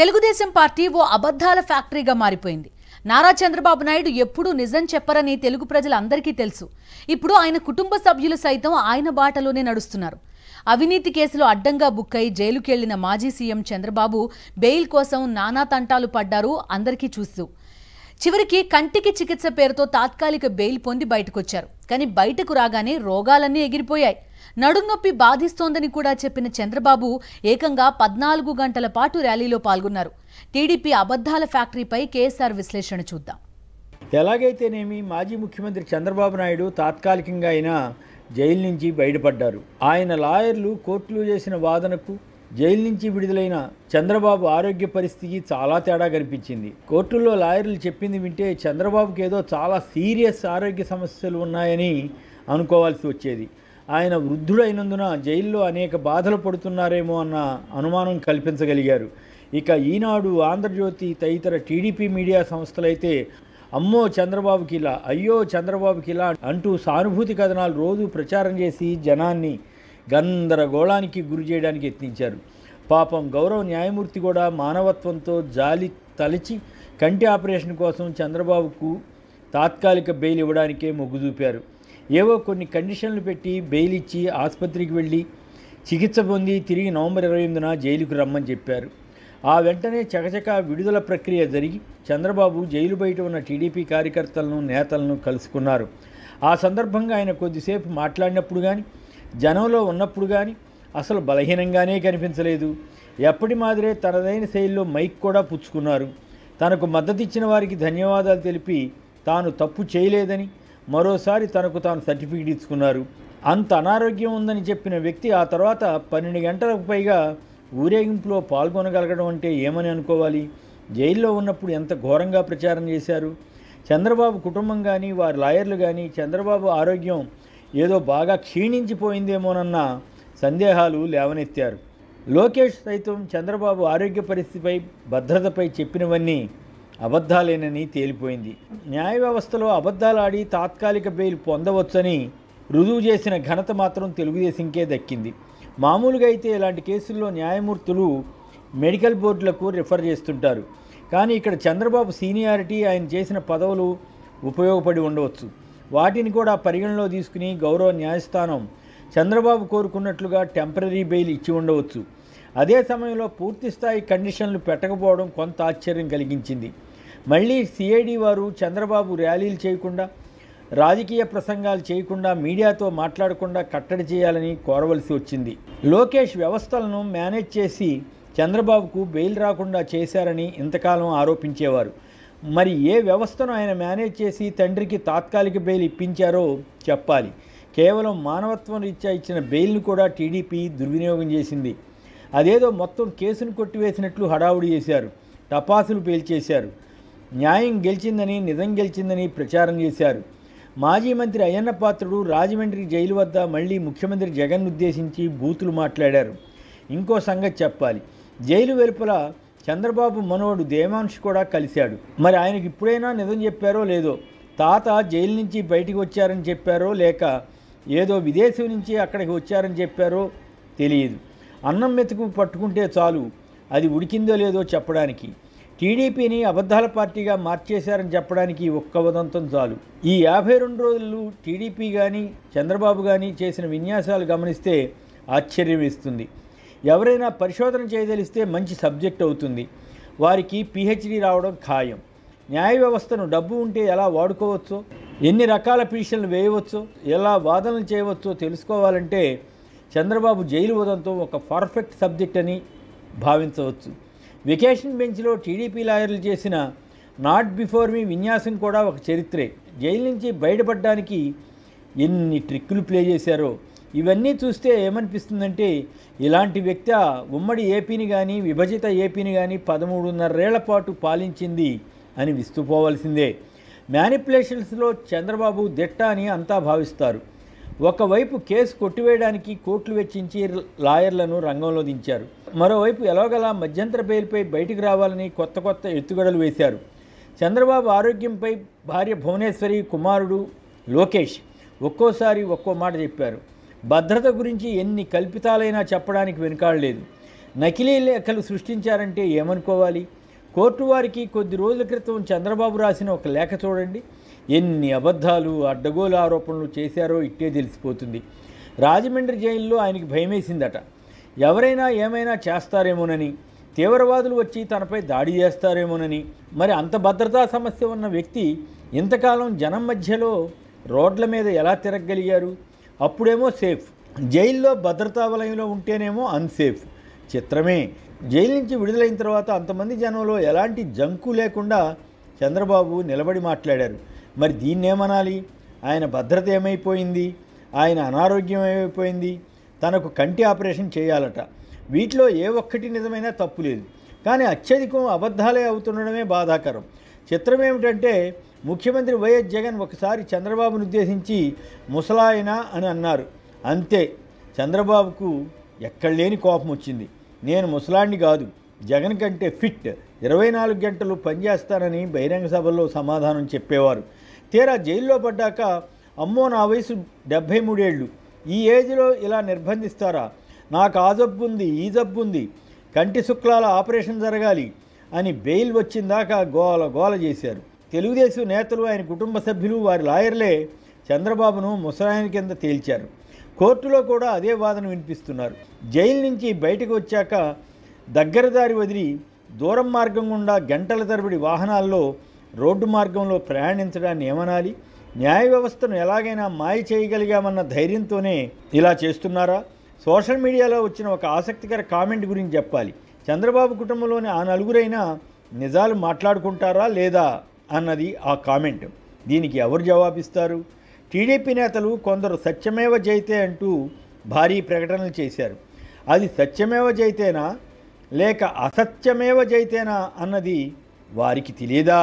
Telugu Desam party ఓ అబద్ధాల ఫ్యాక్టరీగా మారిపోయింది నారా చంద్రబాబు నాయుడు ఎప్పుడూ నిజం చెప్పరని తెలుగు ప్రజలందరికీ తెలుసు ఇప్పుడు ఆయన కుటుంబ సభ్యులు సైతం ఆయన బాటలోనే నడుస్తున్నారు అవినీతి కేసులో అడ్డంగా బుక్ అయి జైలుకెళ్లిన మాజీ సీఎం చంద్రబాబు బెయిల్ కోసం నానా తంటాలు పడ్డారు అందరికీ చూస్తూ చివరికి కంటికి చికిత్స పేరుతో తాత్కాలిక బెయిల్ పొంది బయటకొచ్చారు కానీ బయటకు రాగానే రోగాలన్నీ ఎగిరిపోయాయి నడునొప్పి బాధిస్తోందని కూడా చెప్పిన చంద్రబాబు ఏకంగా పద్నాలుగు గంటల పాటు ర్యాలీలో పాల్గొన్నారు టీడీపీ అబద్ధాల ఫ్యాక్టరీపై కేఎస్ఆర్ విశ్లేషణ చూద్దాం ఎలాగైతేనేమి మాజీ ముఖ్యమంత్రి చంద్రబాబు నాయుడు తాత్కాలికంగా అయినా జైలు నుంచి బయటపడ్డారు ఆయన లాయర్లు కోర్టులు చేసిన వాదనకు జైలు నుంచి విడుదలైన చంద్రబాబు ఆరోగ్య పరిస్థితికి చాలా తేడా కనిపించింది కోర్టుల్లో లాయర్లు చెప్పింది వింటే చంద్రబాబుకి ఏదో చాలా సీరియస్ ఆరోగ్య సమస్యలు ఉన్నాయని అనుకోవాల్సి వచ్చేది ఆయన వృద్ధుడైనందున జైల్లో అనేక బాధలు పడుతున్నారేమో అన్న అనుమానం కల్పించగలిగారు ఇక ఈనాడు ఆంధ్రజ్యోతి తదితర టీడీపీ మీడియా సంస్థలైతే అమ్మో చంద్రబాబుకి ఇలా అయ్యో చంద్రబాబుకి ఇలా అంటూ సానుభూతి కథనాలు రోజు ప్రచారం చేసి జనాన్ని గందరగోళానికి గురి చేయడానికి యత్నించారు పాపం గౌరవ న్యాయమూర్తి కూడా మానవత్వంతో జాలి తలచి కంటి ఆపరేషన్ కోసం చంద్రబాబుకు తాత్కాలిక బెయిల్ ఇవ్వడానికే మొగ్గు చూపారు ఏవో కొన్ని కండిషన్లు పెట్టి బెయిల్ ఇచ్చి ఆసుపత్రికి వెళ్ళి చికిత్స పొంది తిరిగి నవంబర్ ఇరవై ఎనిమిదిన జైలుకు రమ్మని చెప్పారు ఆ వెంటనే చకచక విడుదల ప్రక్రియ జరిగి చంద్రబాబు జైలు బయట ఉన్న టీడీపీ కార్యకర్తలను నేతలను కలుసుకున్నారు ఆ సందర్భంగా ఆయన కొద్దిసేపు మాట్లాడినప్పుడు కానీ జనంలో ఉన్నప్పుడు కానీ అసలు బలహీనంగానే కనిపించలేదు ఎప్పటి మాదిరే తనదైన శైలిలో మైక్ కూడా పుచ్చుకున్నారు తనకు మద్దతిచ్చిన వారికి ధన్యవాదాలు తెలిపి తాను తప్పు చేయలేదని మరోసారి తనకు తాను సర్టిఫికేట్ ఇచ్చుకున్నారు అంత అనారోగ్యం ఉందని చెప్పిన వ్యక్తి ఆ తర్వాత పన్నెండు గంటలకు పైగా ఊరేగింపులో పాల్గొనగలగడం అంటే ఏమని అనుకోవాలి జైల్లో ఉన్నప్పుడు ఎంత ఘోరంగా ప్రచారం చేశారు చంద్రబాబు కుటుంబం కానీ వారి లాయర్లు కానీ చంద్రబాబు ఆరోగ్యం ఏదో బాగా క్షీణించిపోయిందేమోనన్న సందేహాలు లేవనెత్తారు లోకేష్ సైతం చంద్రబాబు ఆరోగ్య పరిస్థితిపై భద్రతపై చెప్పినవన్నీ అబద్ధాలేనని తేలిపోయింది న్యాయ వ్యవస్థలో అబద్ధాలాడి తాత్కాలిక బెయిల్ పొందవచ్చని రుజువు చేసిన ఘనత మాత్రం తెలుగుదేశంకే దక్కింది మామూలుగా అయితే ఇలాంటి కేసుల్లో న్యాయమూర్తులు మెడికల్ బోర్డులకు రిఫర్ చేస్తుంటారు కానీ ఇక్కడ చంద్రబాబు సీనియారిటీ ఆయన చేసిన పదవులు ఉపయోగపడి ఉండవచ్చు వాటిని కూడా పరిగణలో తీసుకుని గౌరవ న్యాయస్థానం చంద్రబాబు కోరుకున్నట్లుగా టెంపరీ బెయిల్ ఇచ్చి ఉండవచ్చు అదే సమయంలో పూర్తిస్థాయి కండిషన్లు పెట్టకపోవడం కొంత ఆశ్చర్యం కలిగించింది మళ్ళీ సిఐడి వారు చంద్రబాబు ర్యాలీలు చేయకుండా రాజకీయ ప్రసంగాలు చేయకుండా మీడియాతో మాట్లాడకుండా కట్టడి చేయాలని కోరవలసి వచ్చింది లోకేష్ వ్యవస్థలను మేనేజ్ చేసి చంద్రబాబుకు బెయిల్ రాకుండా చేశారని ఇంతకాలం ఆరోపించేవారు మరి ఏ వ్యవస్థను ఆయన మేనేజ్ చేసి తండ్రికి తాత్కాలిక బెయిల్ ఇప్పించారో చెప్పాలి కేవలం మానవత్వం రీత్యా ఇచ్చిన బెయిల్ను కూడా టీడీపీ దుర్వినియోగం చేసింది అదేదో మొత్తం కేసును కొట్టివేసినట్లు హడావుడి చేశారు టపాసులు పేల్చేశారు న్యాయం గెలిచిందని నిజం గెలిచిందని ప్రచారం చేశారు మాజీ మంత్రి అయ్యన్న పాత్రుడు రాజమండ్రి జైలు వద్ద మళ్ళీ ముఖ్యమంత్రి జగన్ ఉద్దేశించి బూతులు మాట్లాడారు ఇంకో సంగతి చెప్పాలి జైలు వెలుపల చంద్రబాబు మనోడు దేవాంష్ కూడా కలిశాడు మరి ఆయనకి ఇప్పుడైనా నిజం చెప్పారో లేదో తాత జైలు నుంచి బయటికి వచ్చారని చెప్పారో లేక ఏదో విదేశం నుంచి అక్కడికి వచ్చారని చెప్పారో తెలియదు అన్నం మెతుకు పట్టుకుంటే చాలు అది ఉడికిందో లేదో చెప్పడానికి టీడీపీని అబద్ధాల పార్టీగా మార్చేశారని చెప్పడానికి ఒక్క ఉదంతం చాలు ఈ యాభై రెండు రోజులు టీడీపీ కానీ చంద్రబాబు కానీ చేసిన విన్యాసాలు గమనిస్తే ఆశ్చర్యం ఇస్తుంది ఎవరైనా పరిశోధన చేయదలిస్తే మంచి సబ్జెక్ట్ అవుతుంది వారికి పిహెచ్డి రావడం ఖాయం న్యాయ వ్యవస్థను డబ్బు ఉంటే ఎలా వాడుకోవచ్చో ఎన్ని రకాల పిటిషన్లు వేయవచ్చో ఎలా వాదనలు చేయవచ్చో తెలుసుకోవాలంటే చంద్రబాబు జైలు ఉదంతం ఒక పర్ఫెక్ట్ సబ్జెక్ట్ అని భావించవచ్చు వెకేషన్ బెంచ్లో టీడీపీ లాయర్లు చేసిన నాట్ బిఫోర్ మీ విన్యాసం కూడా ఒక చరిత్రే జైలు నుంచి బయటపడడానికి ఎన్ని ట్రిక్కులు ప్లే చేశారో ఇవన్నీ చూస్తే ఏమనిపిస్తుందంటే ఇలాంటి వ్యక్తి ఉమ్మడి ఏపీని కానీ విభజిత ఏపీని కానీ పదమూడున్నరేళ్ల పాటు పాలించింది అని విస్తుపోవలసిందే మ్యానిపులేషన్స్లో చంద్రబాబు దిట్ట అని అంతా భావిస్తారు ఒకవైపు కేసు కొట్టివేయడానికి కోట్లు వెచ్చించి లాయర్లను రంగంలో దించారు మరోవైపు ఎలాగలా మధ్యంతర బెయిల్పై బయటికి రావాలని కొత్త కొత్త ఎత్తుగడలు వేశారు చంద్రబాబు ఆరోగ్యంపై భార్య భువనేశ్వరి కుమారుడు లోకేష్ ఒక్కోసారి ఒక్కో మాట చెప్పారు భద్రత గురించి ఎన్ని కల్పితాలైనా చెప్పడానికి వెనుకాడలేదు నకిలీ లేఖలు సృష్టించారంటే ఏమనుకోవాలి కోర్టు వారికి కొద్ది రోజుల క్రితం చంద్రబాబు రాసిన ఒక లేఖ చూడండి ఎన్ని అబద్ధాలు అడ్డగోలు ఆరోపణలు చేశారో ఇట్టే తెలిసిపోతుంది రాజమండ్రి జైల్లో ఆయనకి భయమేసిందట ఎవరైనా ఏమైనా చేస్తారేమోనని తీవ్రవాదులు వచ్చి తనపై దాడి చేస్తారేమోనని మరి అంత భద్రతా సమస్య ఉన్న వ్యక్తి ఇంతకాలం జనం మధ్యలో రోడ్ల మీద ఎలా తిరగగలిగారు అప్పుడేమో సేఫ్ జైల్లో భద్రతా వలయంలో ఉంటేనేమో అన్సేఫ్ చిత్రమే జైలు నుంచి విడుదలైన తర్వాత అంతమంది జనంలో ఎలాంటి జంకు లేకుండా చంద్రబాబు నిలబడి మాట్లాడారు మరి దీన్నేమనాలి ఆయన భద్రత ఏమైపోయింది ఆయన అనారోగ్యం ఏమైపోయింది తనకు కంటి ఆపరేషన్ చేయాలట వీటిలో ఏ ఒక్కటి నిజమైనా తప్పు లేదు కానీ అత్యధికం అబద్ధాలే అవుతుండడమే బాధాకరం చిత్రం ఏమిటంటే ముఖ్యమంత్రి వైఎస్ జగన్ ఒకసారి చంద్రబాబును ఉద్దేశించి ముసలాయన అని అన్నారు అంతే చంద్రబాబుకు ఎక్కడలేని కోపం వచ్చింది నేను ముసలాండి కాదు జగన్ కంటే ఫిట్ ఇరవై నాలుగు గంటలు పనిచేస్తానని బహిరంగ సభల్లో సమాధానం చెప్పేవారు తీరా జైల్లో పడ్డాక అమ్మో నా వయసు డెబ్భై మూడేళ్ళు ఈ ఏజ్లో ఇలా నిర్బంధిస్తారా నాకు ఆ జబ్బు ఉంది ఈ జబ్బు ఉంది కంటి శుక్లాల ఆపరేషన్ జరగాలి అని బెయిల్ వచ్చిందాకా గోల గోల చేశారు తెలుగుదేశం నేతలు ఆయన కుటుంబ సభ్యులు వారి లాయర్లే చంద్రబాబును ముసలాయన కింద తేల్చారు కోర్టులో కూడా అదే వాదన వినిపిస్తున్నారు జైలు నుంచి బయటకు వచ్చాక దగ్గరదారి వదిలి దూరం మార్గం గుండా గంటల తరబడి వాహనాల్లో రోడ్డు మార్గంలో ప్రయాణించడాన్ని ఏమనాలి న్యాయ వ్యవస్థను ఎలాగైనా మాయ చేయగలిగామన్న ధైర్యంతోనే ఇలా చేస్తున్నారా సోషల్ మీడియాలో వచ్చిన ఒక ఆసక్తికర కామెంట్ గురించి చెప్పాలి చంద్రబాబు కుటుంబంలోని ఆ నలుగురైనా నిజాలు మాట్లాడుకుంటారా లేదా అన్నది ఆ కామెంట్ దీనికి ఎవరు జవాబిస్తారు టీడీపీ నేతలు కొందరు సత్యమేవ జైతే అంటూ భారీ ప్రకటనలు చేశారు అది సత్యమేవ జైతేనా లేక అసత్యమేవ జైతేనా అన్నది వారికి తెలియదా